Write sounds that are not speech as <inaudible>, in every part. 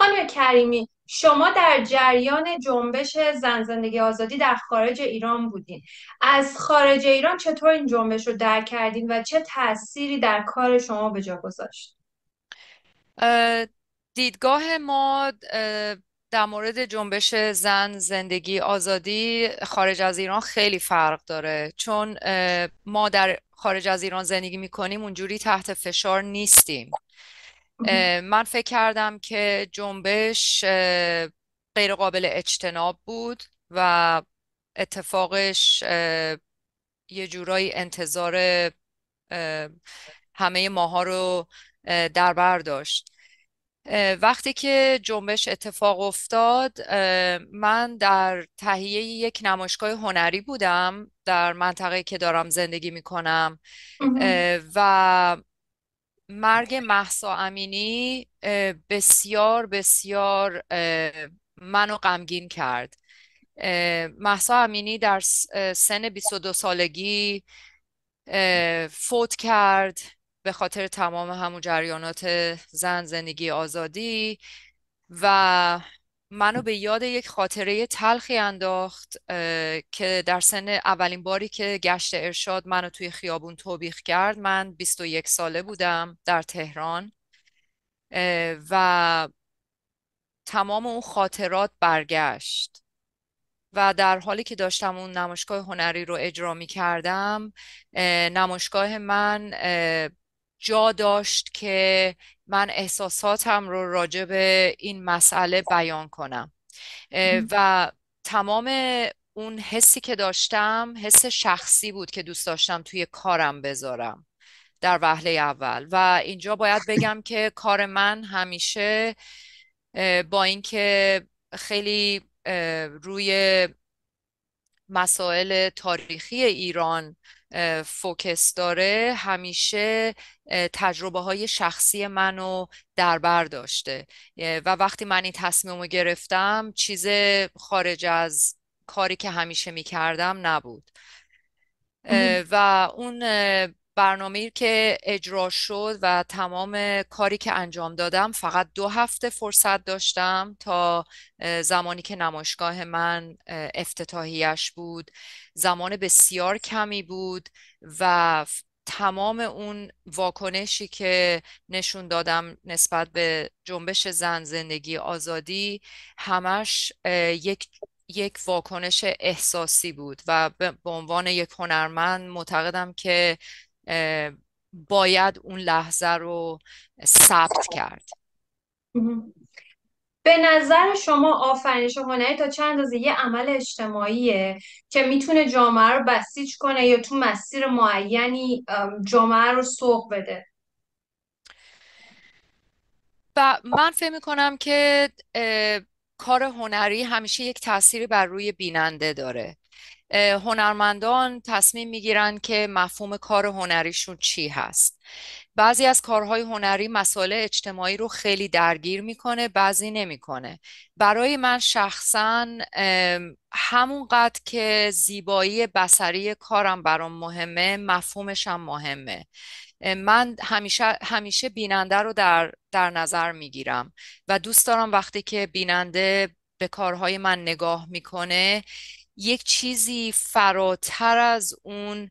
خانم کریمی شما در جریان جنبش زن زندگی آزادی در خارج ایران بودین از خارج ایران چطور این جنبش رو درک کردین و چه تأثیری در کار شما به جا گذاشت دیدگاه ما در مورد جنبش زن زندگی آزادی خارج از ایران خیلی فرق داره چون ما در خارج از ایران زندگی میکنیم اونجوری تحت فشار نیستیم من فکر کردم که جنبش غیر قابل اجتناب بود و اتفاقش یه جورایی انتظار همه ماها رو در بر داشت وقتی که جنبش اتفاق افتاد من در تهیه یک نمایشگاه هنری بودم در منطقه که دارم زندگی می کنم و مرگ محسا امینی بسیار بسیار منو غمگین کرد محسا امینی در سن 22 سالگی فوت کرد به خاطر تمام همون جریانات زن زندگی آزادی و منو به یاد یک خاطره تلخی انداخت که در سن اولین باری که گشت ارشاد منو توی خیابون توبیخ کرد من 21 ساله بودم در تهران و تمام اون خاطرات برگشت و در حالی که داشتم اون نمایشگاه هنری رو اجرا می کردم نمایشگاه من جا داشت که من احساساتم رو راجع به این مسئله بیان کنم و تمام اون حسی که داشتم حس شخصی بود که دوست داشتم توی کارم بذارم در وهله اول و اینجا باید بگم که کار من همیشه با اینکه خیلی روی مسائل تاریخی ایران فوکس داره همیشه تجربه های شخصی منو در بر داشته و وقتی من این تصمیم رو گرفتم چیز خارج از کاری که همیشه می کردم نبود و اون برنامه که اجرا شد و تمام کاری که انجام دادم فقط دو هفته فرصت داشتم تا زمانی که نمایشگاه من افتتاحیش بود زمان بسیار کمی بود و تمام اون واکنشی که نشون دادم نسبت به جنبش زن زندگی آزادی همش یک یک واکنش احساسی بود و به عنوان یک هنرمند معتقدم که باید اون لحظه رو ثبت کرد به نظر شما آفرینش هنری تا چند اندازه یه عمل اجتماعیه که میتونه جامعه رو بسیج کنه یا تو مسیر معینی جامعه رو سوق بده من فکر میکنم که کار هنری همیشه یک تاثیری بر روی بیننده داره هنرمندان تصمیم میگیرند که مفهوم کار هنریشون چی هست بعضی از کارهای هنری مسائل اجتماعی رو خیلی درگیر میکنه بعضی نمیکنه برای من شخصا همونقدر که زیبایی بسری کارم برام مهمه مفهومش هم مهمه من همیشه, همیشه بیننده رو در, در نظر میگیرم و دوست دارم وقتی که بیننده به کارهای من نگاه میکنه یک چیزی فراتر از اون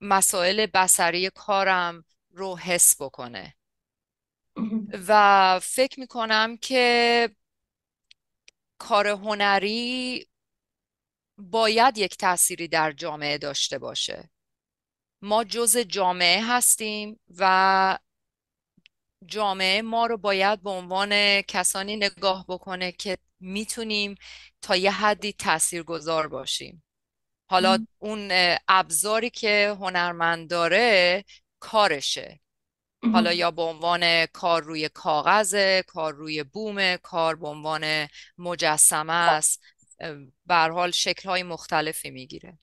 مسائل بسری کارم رو حس بکنه <clears throat> و فکر میکنم که کار هنری باید یک تأثیری در جامعه داشته باشه ما جز جامعه هستیم و جامعه ما رو باید به عنوان کسانی نگاه بکنه که میتونیم تا یه حدی تاثیرگذار باشیم حالا اون ابزاری که هنرمند داره کارشه حالا یا به عنوان کار روی کاغذه کار روی بومه کار به عنوان مجسمه است به حال شکل‌های مختلفی میگیره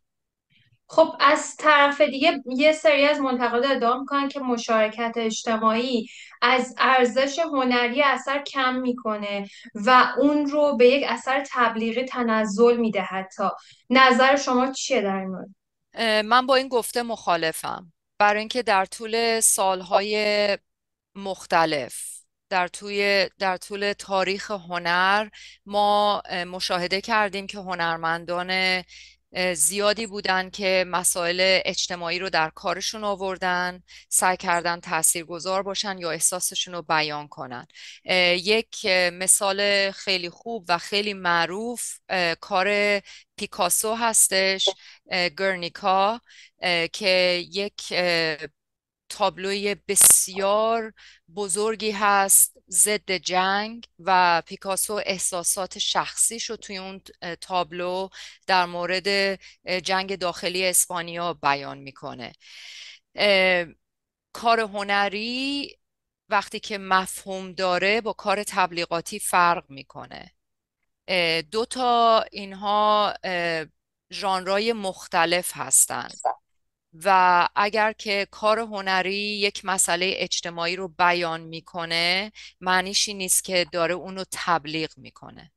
خب از طرف دیگه یه سری از منتقدا ادعا میکنن که مشارکت اجتماعی از ارزش هنری اثر کم میکنه و اون رو به یک اثر تبلیغی تنزل میده حتی نظر شما چیه در این مورد من با این گفته مخالفم برای اینکه در طول سالهای مختلف در توی در طول تاریخ هنر ما مشاهده کردیم که هنرمندان زیادی بودن که مسائل اجتماعی رو در کارشون آوردن سعی کردن تاثیرگذار باشن یا احساسشون رو بیان کنن یک مثال خیلی خوب و خیلی معروف کار پیکاسو هستش گرنیکا که یک تابلوی بسیار بزرگی هست ضد جنگ و پیکاسو احساسات شخصیش رو توی اون تابلو در مورد جنگ داخلی اسپانیا بیان میکنه کار هنری وقتی که مفهوم داره با کار تبلیغاتی فرق میکنه دو تا اینها ژانرهای مختلف هستند بله. و اگر که کار هنری یک مسئله اجتماعی رو بیان میکنه معنیش نیست که داره اون رو تبلیغ میکنه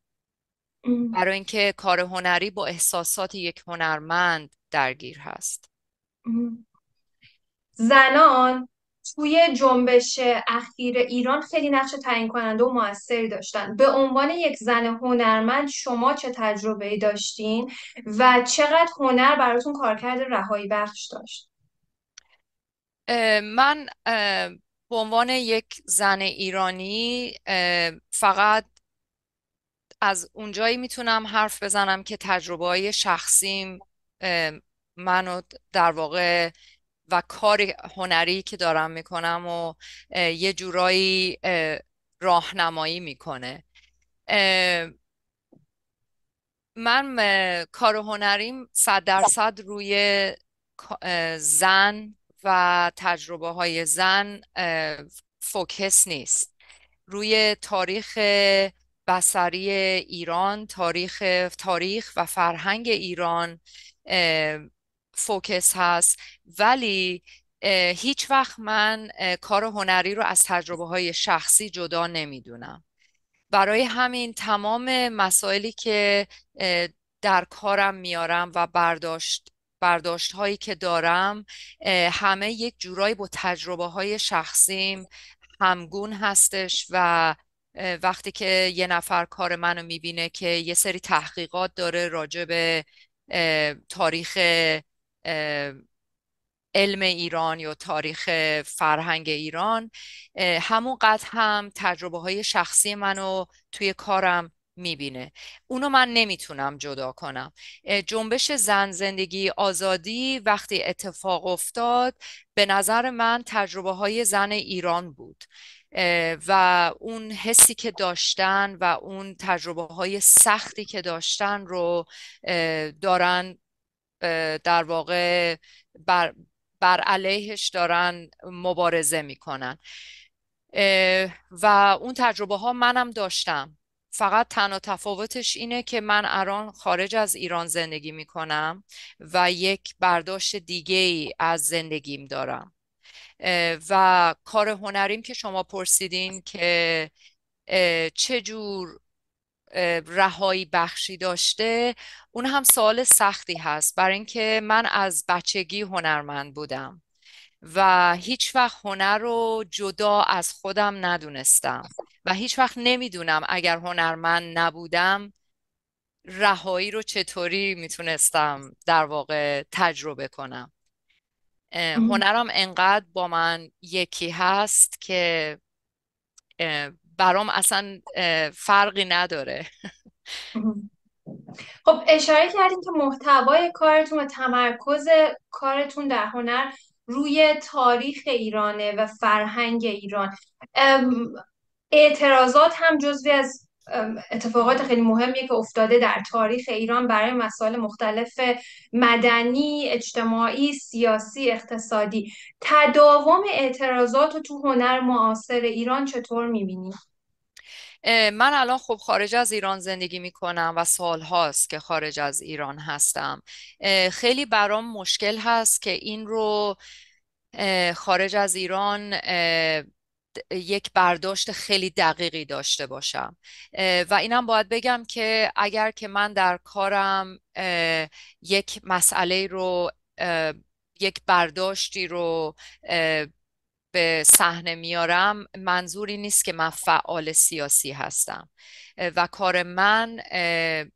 برای اینکه کار هنری با احساسات یک هنرمند درگیر هست زنان توی جنبش اخیر ایران خیلی نقش تعیین کننده و موثری داشتن به عنوان یک زن هنرمند شما چه تجربه ای داشتین و چقدر هنر براتون کارکرد رهایی بخش داشت من به عنوان یک زن ایرانی فقط از اونجایی میتونم حرف بزنم که تجربه های شخصیم منو در واقع و کار هنری که دارم میکنم و یه جورایی راهنمایی میکنه من کار هنریم صد درصد روی زن و تجربه های زن فوکس نیست روی تاریخ بسری ایران تاریخ تاریخ و فرهنگ ایران فوکس هست ولی هیچ وقت من کار هنری رو از تجربه های شخصی جدا نمیدونم برای همین تمام مسائلی که در کارم میارم و برداشت برداشت هایی که دارم همه یک جورایی با تجربه های شخصیم همگون هستش و وقتی که یه نفر کار منو میبینه که یه سری تحقیقات داره راجع به تاریخ علم ایران یا تاریخ فرهنگ ایران همونقدر هم تجربه های شخصی منو توی کارم میبینه اونو من نمیتونم جدا کنم جنبش زن زندگی آزادی وقتی اتفاق افتاد به نظر من تجربه های زن ایران بود و اون حسی که داشتن و اون تجربه های سختی که داشتن رو دارن در واقع بر, بر علیهش دارن مبارزه میکنن و اون تجربه ها منم داشتم فقط تنها تفاوتش اینه که من الان خارج از ایران زندگی میکنم و یک برداشت دیگه ای از زندگیم دارم و کار هنریم که شما پرسیدین که چه جور رهایی بخشی داشته اون هم سوال سختی هست برای اینکه من از بچگی هنرمند بودم و هیچ وقت هنر رو جدا از خودم ندونستم و هیچ وقت نمیدونم اگر هنرمند نبودم رهایی رو چطوری میتونستم در واقع تجربه کنم هنرم انقدر با من یکی هست که برام اصلا فرقی نداره <laughs> خب اشاره کردیم که محتوای کارتون و تمرکز کارتون در هنر روی تاریخ ایرانه و فرهنگ ایران اعتراضات هم جزوی از اتفاقات خیلی مهمی که افتاده در تاریخ ایران برای مسائل مختلف مدنی، اجتماعی، سیاسی، اقتصادی تداوم اعتراضات تو هنر معاصر ایران چطور میبینی؟ من الان خب خارج از ایران زندگی می کنم و سال که خارج از ایران هستم خیلی برام مشکل هست که این رو خارج از ایران یک برداشت خیلی دقیقی داشته باشم و اینم باید بگم که اگر که من در کارم یک مسئله رو یک برداشتی رو به صحنه میارم منظوری نیست که من فعال سیاسی هستم و کار من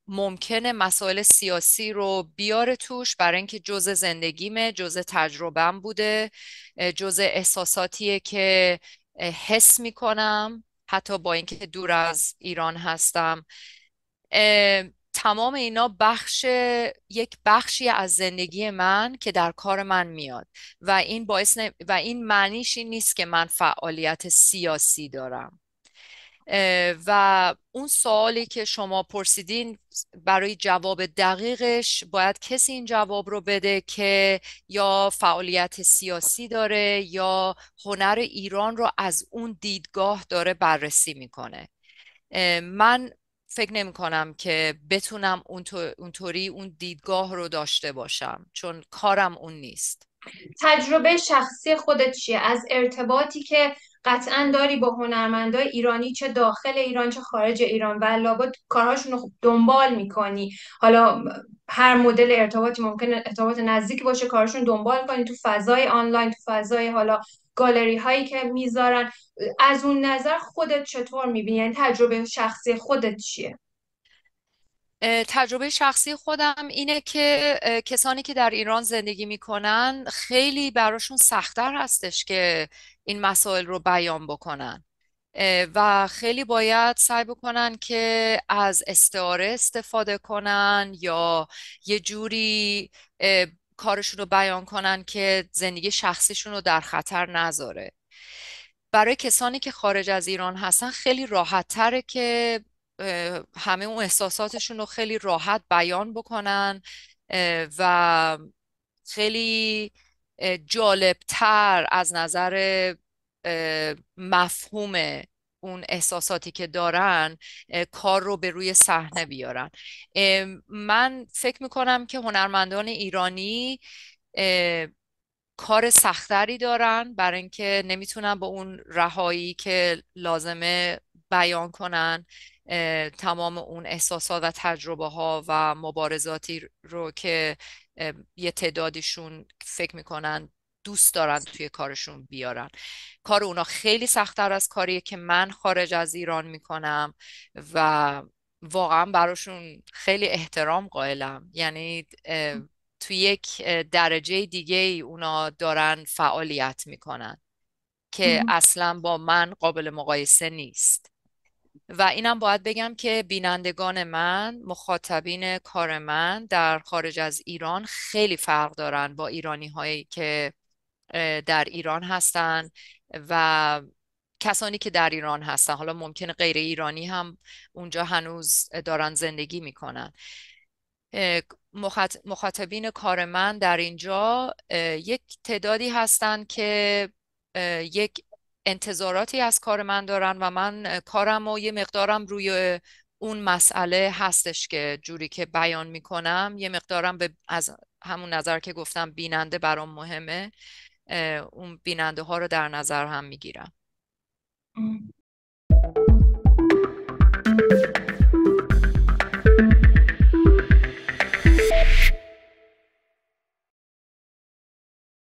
ممکنه مسائل سیاسی رو بیاره توش برای اینکه جزء زندگیمه جزء تجربم بوده جزء احساساتیه که حس میکنم حتی با اینکه دور از ایران هستم تمام اینا بخش یک بخشی از زندگی من که در کار من میاد و این باعث و این معنیش این نیست که من فعالیت سیاسی دارم و اون سوالی که شما پرسیدین برای جواب دقیقش باید کسی این جواب رو بده که یا فعالیت سیاسی داره یا هنر ایران رو از اون دیدگاه داره بررسی میکنه من فکر نمی کنم که بتونم اونطوری اون دیدگاه رو داشته باشم چون کارم اون نیست تجربه شخصی خودت چیه از ارتباطی که قطعا داری با هنرمندای ایرانی چه داخل ایران چه خارج ایران و لابد کارهاشون رو دنبال میکنی حالا هر مدل ارتباطی ممکن ارتباط نزدیک باشه کارشون دنبال کنی تو فضای آنلاین تو فضای حالا گالری هایی که میذارن از اون نظر خودت چطور میبینی یعنی تجربه شخصی خودت چیه تجربه شخصی خودم اینه که کسانی که در ایران زندگی میکنن خیلی براشون سختتر هستش که این مسائل رو بیان بکنن و خیلی باید سعی بکنن که از استعاره استفاده کنن یا یه جوری کارشون رو بیان کنن که زندگی شخصیشون رو در خطر نذاره برای کسانی که خارج از ایران هستن خیلی راحت تره که همه اون احساساتشون رو خیلی راحت بیان بکنن و خیلی جالبتر از نظر مفهوم اون احساساتی که دارن کار رو به روی صحنه بیارن من فکر میکنم که هنرمندان ایرانی کار سختری دارن برای اینکه نمیتونن با اون رهایی که لازمه بیان کنن تمام اون احساسات و تجربه ها و مبارزاتی رو که یه تعدادیشون فکر میکنن دوست دارن توی کارشون بیارن کار اونا خیلی سختتر از کاریه که من خارج از ایران میکنم و واقعا براشون خیلی احترام قائلم یعنی توی یک درجه دیگه ای اونا دارن فعالیت میکنن که اصلا با من قابل مقایسه نیست و اینم باید بگم که بینندگان من مخاطبین کار من در خارج از ایران خیلی فرق دارن با ایرانی هایی که در ایران هستن و کسانی که در ایران هستن حالا ممکنه غیر ایرانی هم اونجا هنوز دارن زندگی میکنن مخاطبین کار من در اینجا یک تعدادی هستند که یک انتظاراتی از کار من دارن و من کارم و یه مقدارم روی اون مسئله هستش که جوری که بیان میکنم یه مقدارم به از همون نظر که گفتم بیننده برام مهمه اون بیننده ها رو در نظر هم میگیرم